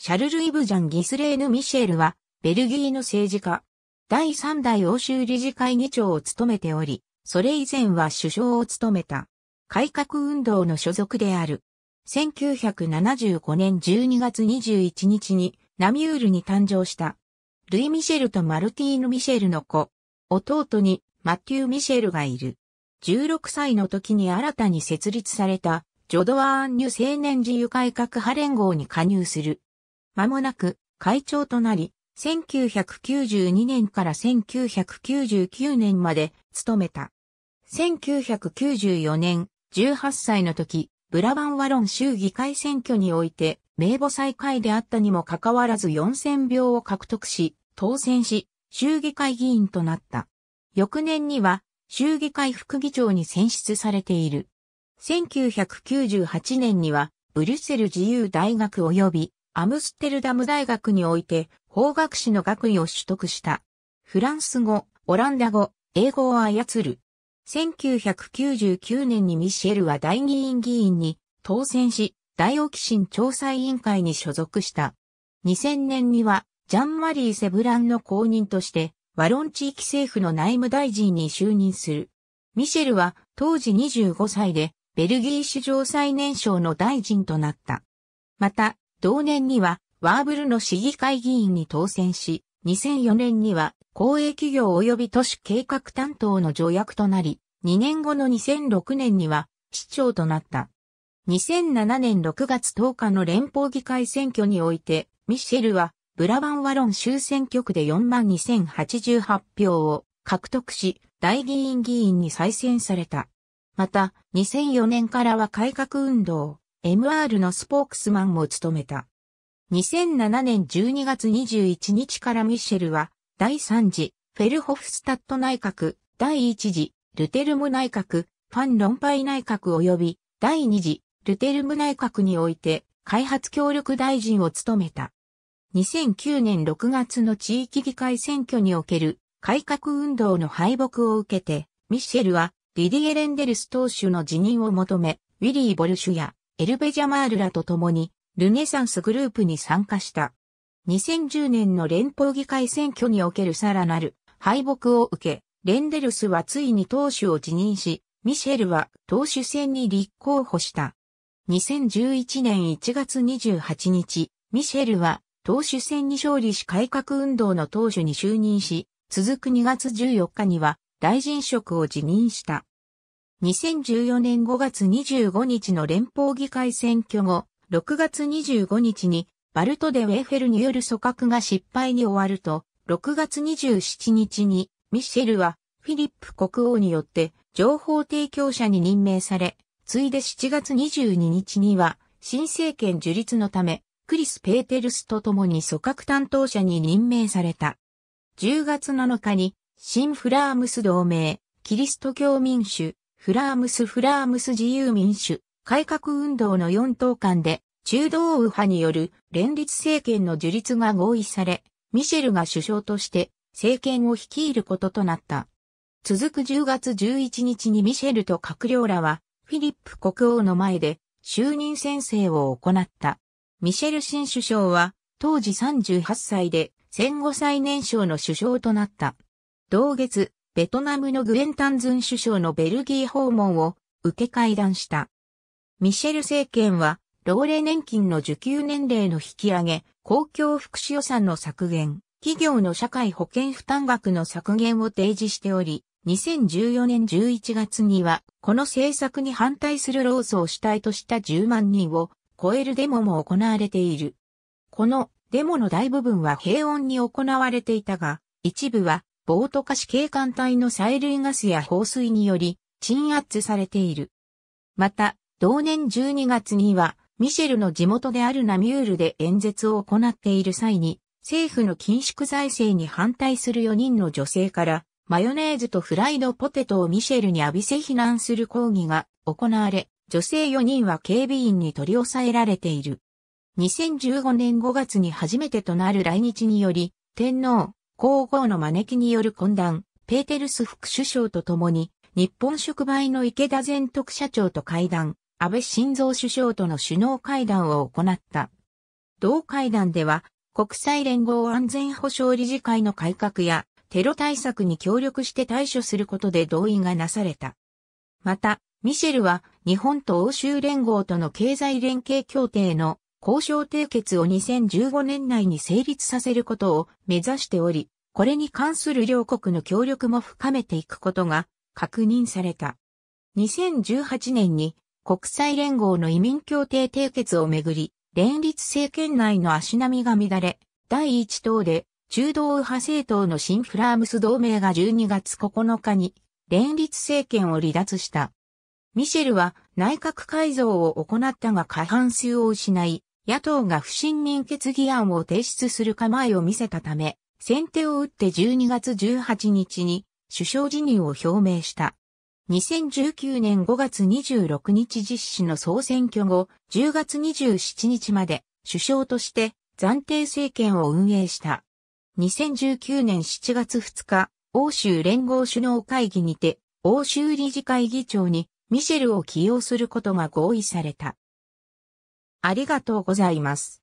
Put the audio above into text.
シャルル・イブジャン・ギスレーヌ・ミシェルは、ベルギーの政治家。第3代欧州理事会議長を務めており、それ以前は首相を務めた。改革運動の所属である。1975年12月21日に、ナミュールに誕生した。ルイ・ミシェルとマルティーヌ・ミシェルの子。弟に、マッティュー・ミシェルがいる。16歳の時に新たに設立された、ジョドワーンニュ青年自由改革派連合に加入する。間もなく会長となり、1992年から1999年まで務めた。1994年、18歳の時、ブラバンワロン州議会選挙において、名簿再開であったにもかかわらず4000票を獲得し、当選し、州議会議員となった。翌年には、州議会副議長に選出されている。1998年には、ブリュッセル自由大学及びアムステルダム大学において法学士の学位を取得した。フランス語、オランダ語、英語を操る。1999年にミシェルは大議院議員に当選し、大オキシン調査委員会に所属した。2000年には、ジャンマリー・セブランの公認として、ワロン地域政府の内務大臣に就任する。ミシェルは当時25歳で、ベルギー史上最年少の大臣となった。また、同年には、ワーブルの市議会議員に当選し、2004年には公営企業及び都市計画担当の助役となり、2年後の2006年には市長となった。2007年6月10日の連邦議会選挙において、ミシェルはブラバンワロン州選挙区で42,088票を獲得し、大議員議員に再選された。また、2004年からは改革運動、MR のスポークスマンも務めた。2007年12月21日からミシェルは、第3次、フェルホフスタット内閣、第1次、ルテルム内閣、ファン・ロンパイ内閣及び、第2次、ルテルム内閣において、開発協力大臣を務めた。2009年6月の地域議会選挙における改革運動の敗北を受けて、ミシェルはリディエ・レンデルス党首の辞任を求め、ウィリー・ボルシュやエルベジャマールらと共に、ルネサンスグループに参加した。2010年の連邦議会選挙におけるさらなる敗北を受け、レンデルスはついに党首を辞任し、ミシェルは党首選に立候補した。2011年1月28日、ミシェルは党首選に勝利し改革運動の党首に就任し、続く2月14日には大臣職を辞任した。2014年5月25日の連邦議会選挙後、6月25日にバルトデ・ウェイフェルによる組閣が失敗に終わると、6月27日にミシェルはフィリップ国王によって情報提供者に任命され、ついで7月22日には新政権樹立のため、クリス・ペーテルスと共に組閣担当者に任命された。10月7日に新フラームス同盟、キリスト教民主、フラームス・フラームス自由民主、改革運動の4党間で、中道右派による連立政権の樹立が合意され、ミシェルが首相として政権を率いることとなった。続く10月11日にミシェルと閣僚らは、フィリップ国王の前で就任宣誓を行った。ミシェル新首相は、当時38歳で戦後最年少の首相となった。同月、ベトナムのグエン・タンズン首相のベルギー訪問を受け会談した。ミシェル政権は、老齢年金の受給年齢の引き上げ、公共福祉予算の削減、企業の社会保険負担額の削減を提示しており、2014年11月には、この政策に反対する労組を主体とした10万人を超えるデモも行われている。このデモの大部分は平穏に行われていたが、一部はボート化し警官隊の催涙ガスや放水により鎮圧されている。また、同年12月には、ミシェルの地元であるナミュールで演説を行っている際に、政府の緊縮財政に反対する4人の女性から、マヨネーズとフライドポテトをミシェルに浴びせ避難する抗議が行われ、女性4人は警備員に取り押さえられている。2015年5月に初めてとなる来日により、天皇、皇后の招きによる懇談、ペーテルス副首相と共に、日本触媒の池田前特社長と会談、安倍晋三首相との首脳会談を行った。同会談では、国際連合安全保障理事会の改革や、テロ対策に協力して対処することで同意がなされた。また、ミシェルは日本と欧州連合との経済連携協定の交渉締結を2015年内に成立させることを目指しており、これに関する両国の協力も深めていくことが確認された。2018年に国際連合の移民協定締結をめぐり、連立政権内の足並みが乱れ、第一党で中道右派政党の新フラームス同盟が12月9日に連立政権を離脱した。ミシェルは内閣改造を行ったが過半数を失い、野党が不信任決議案を提出する構えを見せたため、先手を打って12月18日に首相辞任を表明した。2019年5月26日実施の総選挙後、10月27日まで首相として暫定政権を運営した。2019年7月2日、欧州連合首脳会議にて、欧州理事会議長にミシェルを起用することが合意された。ありがとうございます。